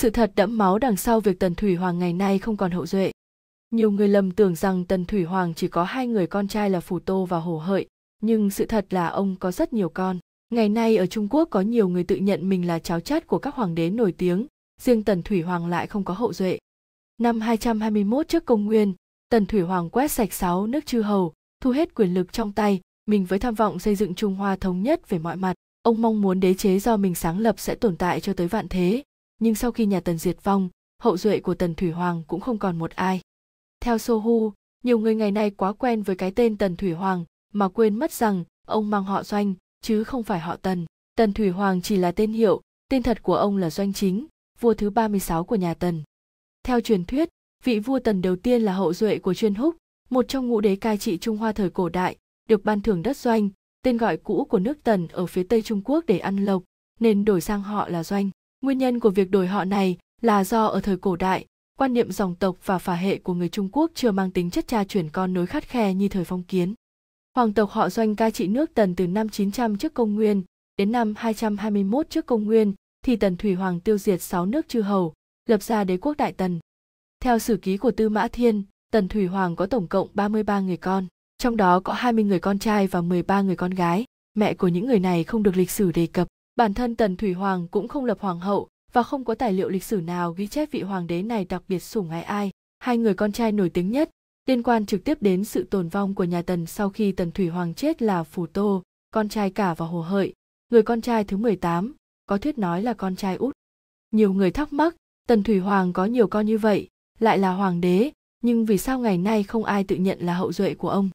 sự thật đẫm máu đằng sau việc tần thủy hoàng ngày nay không còn hậu duệ nhiều người lầm tưởng rằng tần thủy hoàng chỉ có hai người con trai là phù tô và hồ hợi nhưng sự thật là ông có rất nhiều con ngày nay ở trung quốc có nhiều người tự nhận mình là cháu chát của các hoàng đế nổi tiếng riêng tần thủy hoàng lại không có hậu duệ năm 221 trước công nguyên tần thủy hoàng quét sạch sáu nước chư hầu thu hết quyền lực trong tay mình với tham vọng xây dựng trung hoa thống nhất về mọi mặt ông mong muốn đế chế do mình sáng lập sẽ tồn tại cho tới vạn thế nhưng sau khi nhà Tần diệt vong, hậu duệ của Tần Thủy Hoàng cũng không còn một ai. Theo Sohu, nhiều người ngày nay quá quen với cái tên Tần Thủy Hoàng mà quên mất rằng ông mang họ Doanh, chứ không phải họ Tần. Tần Thủy Hoàng chỉ là tên hiệu, tên thật của ông là Doanh Chính, vua thứ 36 của nhà Tần. Theo truyền thuyết, vị vua Tần đầu tiên là hậu duệ của Chuyên Húc, một trong ngũ đế cai trị Trung Hoa thời cổ đại, được ban thưởng đất Doanh, tên gọi cũ của nước Tần ở phía Tây Trung Quốc để ăn lộc, nên đổi sang họ là Doanh. Nguyên nhân của việc đổi họ này là do ở thời cổ đại, quan niệm dòng tộc và phả hệ của người Trung Quốc chưa mang tính chất cha chuyển con nối khắt khe như thời phong kiến. Hoàng tộc họ Doanh cai trị nước Tần từ năm 900 trước công nguyên đến năm 221 trước công nguyên thì Tần Thủy Hoàng tiêu diệt 6 nước chư hầu, lập ra đế quốc Đại Tần. Theo sử ký của Tư Mã Thiên, Tần Thủy Hoàng có tổng cộng 33 người con, trong đó có 20 người con trai và 13 người con gái. Mẹ của những người này không được lịch sử đề cập bản thân tần thủy hoàng cũng không lập hoàng hậu và không có tài liệu lịch sử nào ghi chép vị hoàng đế này đặc biệt sủng ái ai hai người con trai nổi tiếng nhất liên quan trực tiếp đến sự tồn vong của nhà tần sau khi tần thủy hoàng chết là phù tô con trai cả và hồ hợi người con trai thứ 18, có thuyết nói là con trai út nhiều người thắc mắc tần thủy hoàng có nhiều con như vậy lại là hoàng đế nhưng vì sao ngày nay không ai tự nhận là hậu duệ của ông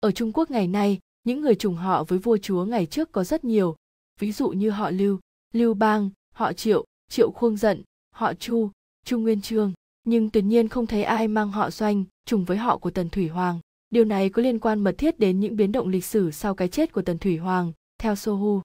ở trung quốc ngày nay những người trùng họ với vua chúa ngày trước có rất nhiều ví dụ như họ lưu lưu bang họ triệu triệu khuông giận họ chu chu nguyên trương nhưng tuyệt nhiên không thấy ai mang họ doanh trùng với họ của tần thủy hoàng điều này có liên quan mật thiết đến những biến động lịch sử sau cái chết của tần thủy hoàng theo sohu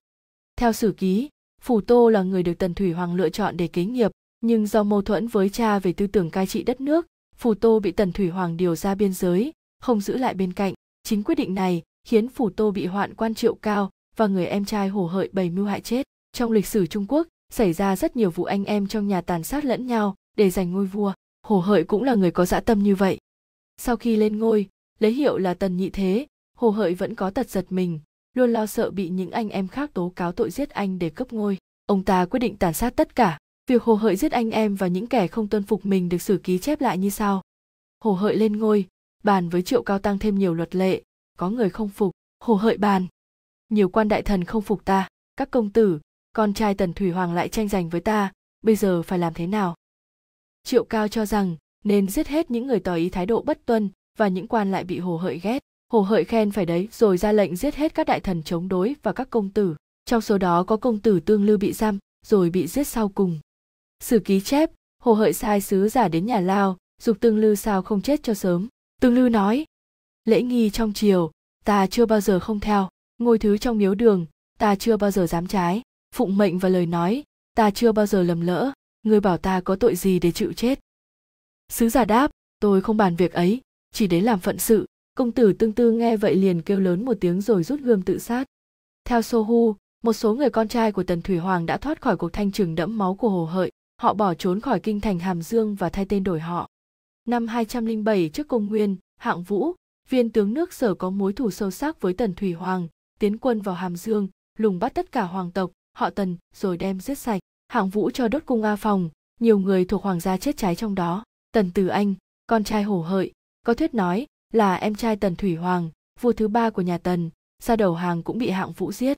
theo sử ký phủ tô là người được tần thủy hoàng lựa chọn để kế nghiệp nhưng do mâu thuẫn với cha về tư tưởng cai trị đất nước phủ tô bị tần thủy hoàng điều ra biên giới không giữ lại bên cạnh chính quyết định này khiến phủ tô bị hoạn quan triệu cao và người em trai hồ hợi bày mưu hại chết. Trong lịch sử Trung Quốc, xảy ra rất nhiều vụ anh em trong nhà tàn sát lẫn nhau để giành ngôi vua. Hồ hợi cũng là người có dã tâm như vậy. Sau khi lên ngôi, lấy hiệu là Tần Nhị Thế, hồ hợi vẫn có tật giật mình, luôn lo sợ bị những anh em khác tố cáo tội giết anh để cướp ngôi. Ông ta quyết định tàn sát tất cả. Việc hồ hợi giết anh em và những kẻ không tuân phục mình được sử ký chép lại như sau. Hồ hợi lên ngôi, bàn với triệu cao tăng thêm nhiều luật lệ, có người không phục, hồ hợi bàn, nhiều quan đại thần không phục ta các công tử con trai tần thủy hoàng lại tranh giành với ta bây giờ phải làm thế nào triệu cao cho rằng nên giết hết những người tỏ ý thái độ bất tuân và những quan lại bị hồ hợi ghét hồ hợi khen phải đấy rồi ra lệnh giết hết các đại thần chống đối và các công tử trong số đó có công tử tương lưu bị giam rồi bị giết sau cùng sử ký chép hồ hợi sai sứ giả đến nhà lao dục tương lưu sao không chết cho sớm tương lưu nói lễ nghi trong triều ta chưa bao giờ không theo ngôi thứ trong miếu đường ta chưa bao giờ dám trái phụng mệnh và lời nói ta chưa bao giờ lầm lỡ ngươi bảo ta có tội gì để chịu chết sứ giả đáp tôi không bàn việc ấy chỉ đến làm phận sự công tử tương tư nghe vậy liền kêu lớn một tiếng rồi rút gươm tự sát theo sohu một số người con trai của tần thủy hoàng đã thoát khỏi cuộc thanh trừng đẫm máu của hồ hợi họ bỏ trốn khỏi kinh thành hàm dương và thay tên đổi họ năm 207 trước công nguyên hạng vũ viên tướng nước sở có mối thù sâu sắc với tần thủy hoàng tiến quân vào hàm dương lùng bắt tất cả hoàng tộc họ tần rồi đem giết sạch hạng vũ cho đốt cung a phòng nhiều người thuộc hoàng gia chết cháy trong đó tần tử anh con trai hổ hợi có thuyết nói là em trai tần thủy hoàng vua thứ ba của nhà tần ra đầu hàng cũng bị hạng vũ giết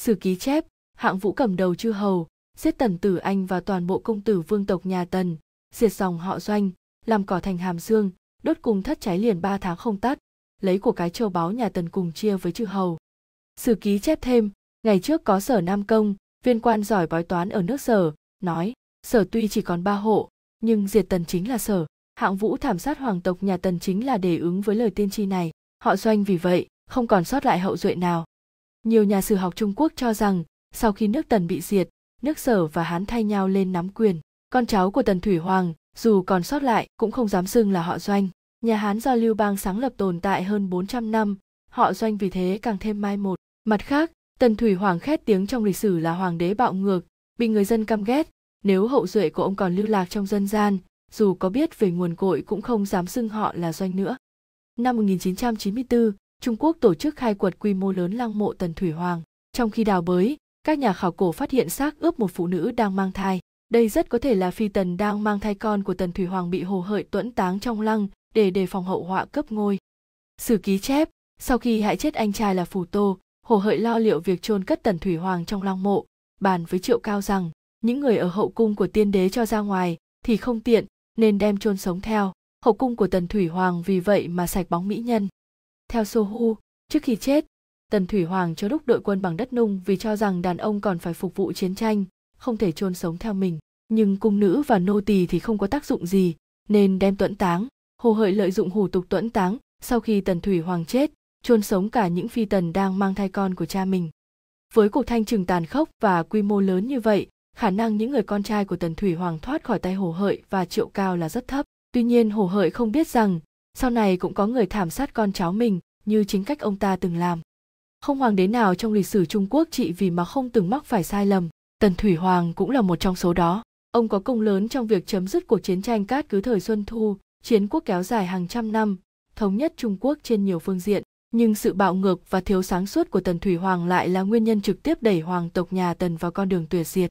sử ký chép hạng vũ cầm đầu chư hầu giết tần tử anh và toàn bộ công tử vương tộc nhà tần diệt dòng họ doanh làm cỏ thành hàm dương đốt cung thất cháy liền ba tháng không tắt lấy của cái châu báu nhà tần cùng chia với chư hầu Sử ký chép thêm, ngày trước có sở Nam Công, viên quan giỏi bói toán ở nước sở, nói, sở tuy chỉ còn ba hộ, nhưng diệt tần chính là sở. Hạng vũ thảm sát hoàng tộc nhà tần chính là để ứng với lời tiên tri này, họ doanh vì vậy, không còn sót lại hậu duệ nào. Nhiều nhà sử học Trung Quốc cho rằng, sau khi nước tần bị diệt, nước sở và hán thay nhau lên nắm quyền. Con cháu của tần thủy hoàng, dù còn sót lại, cũng không dám xưng là họ doanh. Nhà hán do lưu bang sáng lập tồn tại hơn 400 năm, họ doanh vì thế càng thêm mai một. Mặt khác, Tần Thủy Hoàng khét tiếng trong lịch sử là hoàng đế bạo ngược, bị người dân căm ghét, nếu hậu duệ của ông còn lưu lạc trong dân gian, dù có biết về nguồn cội cũng không dám xưng họ là doanh nữa. Năm 1994, Trung Quốc tổ chức khai quật quy mô lớn lăng mộ Tần Thủy Hoàng. Trong khi đào bới, các nhà khảo cổ phát hiện xác ướp một phụ nữ đang mang thai. Đây rất có thể là phi tần đang mang thai con của Tần Thủy Hoàng bị hồ hợi tuẫn táng trong lăng để đề phòng hậu họa cấp ngôi. Sử ký chép, sau khi hại chết anh trai là Phù Tô, hồ hợi lo liệu việc chôn cất tần thủy hoàng trong long mộ bàn với triệu cao rằng những người ở hậu cung của tiên đế cho ra ngoài thì không tiện nên đem chôn sống theo hậu cung của tần thủy hoàng vì vậy mà sạch bóng mỹ nhân theo sohu trước khi chết tần thủy hoàng cho đúc đội quân bằng đất nung vì cho rằng đàn ông còn phải phục vụ chiến tranh không thể chôn sống theo mình nhưng cung nữ và nô tỳ thì không có tác dụng gì nên đem tuẫn táng hồ hợi lợi dụng hủ tục tuẫn táng sau khi tần thủy hoàng chết chôn sống cả những phi tần đang mang thai con của cha mình. Với cuộc thanh trừng tàn khốc và quy mô lớn như vậy, khả năng những người con trai của Tần Thủy Hoàng thoát khỏi tay Hồ Hợi và Triệu Cao là rất thấp. Tuy nhiên Hồ Hợi không biết rằng, sau này cũng có người thảm sát con cháu mình như chính cách ông ta từng làm. Không hoàng đế nào trong lịch sử Trung Quốc trị vì mà không từng mắc phải sai lầm, Tần Thủy Hoàng cũng là một trong số đó. Ông có công lớn trong việc chấm dứt cuộc chiến tranh cát cứ thời Xuân Thu, chiến quốc kéo dài hàng trăm năm, thống nhất Trung Quốc trên nhiều phương diện, nhưng sự bạo ngược và thiếu sáng suốt của tần thủy hoàng lại là nguyên nhân trực tiếp đẩy hoàng tộc nhà tần vào con đường tuyệt diệt